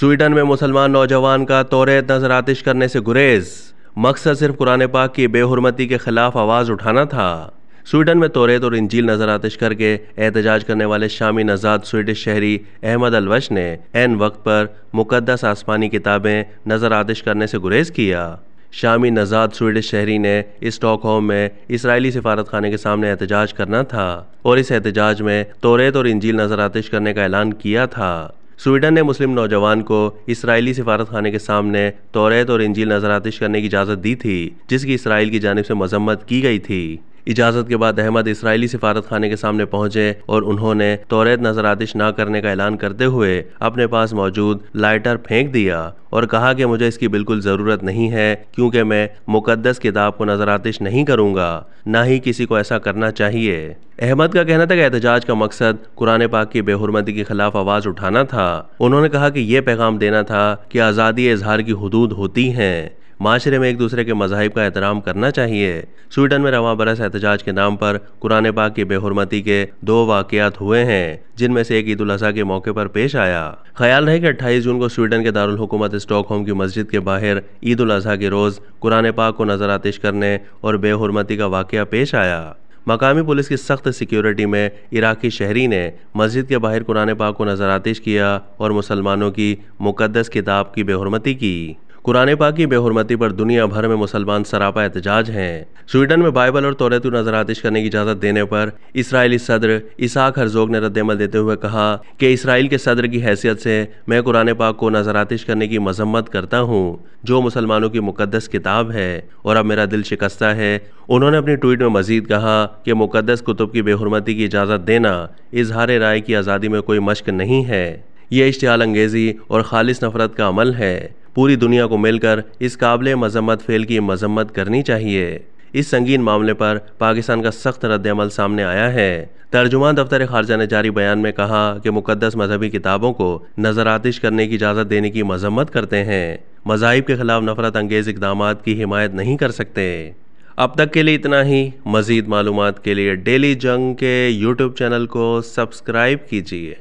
Sweden में मुसलमान नौजवान का तोरेत नजर आतिश करने से गुरेज मकसद सिर्फ कुरान पाक की बेहरमती के खिलाफ आवाज़ उठाना था स्वीडन में तोरेत और इंजील नजर आतिश करके एहतजाज करने वाले शामी नजाद स्वीडिश शहरी अहमद अलवश ने एन वक्त पर मुकदस आसमानी किताबें नजर आतिश करने से गुरेज किया शामी नजाद स्वीडिश शहरी ने होम में इसराइली सिफारत खाने के सामने एहतजाज करना था और इस एहतजाज में तोरेत और इंजील नजर आतिश करने का ऐलान किया था स्वीडन ने मुस्लिम नौजवान को इसराइली सिफारत खाने के सामने तोरेत और इंजील नजर आतिश करने की इजाज़त दी थी जिसकी इसराइल की जानब से मजम्मत की गई थी इजाजत के बाद अहमद इसराइली सिफारत खाने के सामने पहुंचे और उन्होंने तोरेद नजर आदिश ना करने का ऐलान करते हुए अपने पास मौजूद लाइटर फेंक दिया और कहा कि मुझे इसकी बिल्कुल ज़रूरत नहीं है क्योंकि मैं मुकदस किताब को नजर आतिश नहीं करूँगा ना ही किसी को ऐसा करना चाहिए अहमद का कहना था कि एहतजाज का मकसद कुरान पाक की बेहरमती के खिलाफ आवाज़ उठाना था उन्होंने कहा कि यह पैगाम देना था कि आज़ादी इजहार की हदूद होती हैं माशरे में एक दूसरे के मजाहब का एहतराम करना चाहिए स्वीडन में रवा बरस एहतजाज के नाम पर कुरान पाक की बेहरमती के दो वाकयात हुए हैं जिनमें से एक ईद उल के मौके पर पेश आया ख्याल रहे कि अट्ठाईस जून को स्वीडन के दारुल हुकूमत स्टॉकहोम की मस्जिद के बाहर ईद उल के रोज़ कुरान पाक को नजर आतिश करने और बेहरमती का वाक़ पेश आया मकामी पुलिस की सख्त सिक्योरिटी में इराकी शहरी ने मस्जिद के बाहर कुरान पाक को नजर आतिश किया और मुसलमानों की मुकदस किताब की बेहरमती की कुरान पाक की बेहरमती पर दुनिया भर में मुसलमान सरापा एहतजाज हैं स्वीडन में बाइबल और नजर आतिश करने की इजाज़त देने पर इसराइली सदर इसाक हरजोग ने रद्दमल देते हुए कहा कि इसराइल के सदर की हैसियत से मैं कुरान पाक को नजर आतिश करने की मजम्मत करता हूँ जो मुसलमानों की मुकदस किताब है और अब मेरा दिल शिकस्ता है उन्होंने अपनी ट्वीट में मजीद कहा कि मुकदस कुतुब की बेहरमती की इजाज़त देना इजहार राय की आज़ादी में कोई मश्क नहीं है ये इश्तियाल अंगेज़ी और खालिश नफरत का अमल है पूरी दुनिया को मिलकर इस काबिल मजम्मत फेल की मजम्मत करनी चाहिए इस संगीन मामले पर पाकिस्तान का सख्त रद्दमल सामने आया है तर्जुमान दफ्तर खारजा ने जारी बयान में कहा कि मुकदस मजहबी किताबों को नजरातिश करने की इजाज़त देने की मजम्मत करते हैं मजाहब के खिलाफ नफरत अंगेज़ इकदाम की हिमायत नहीं कर सकते अब तक के लिए इतना ही मज़ीद मालूम के लिए डेली जंग के यूट्यूब चैनल को सब्सक्राइब कीजिए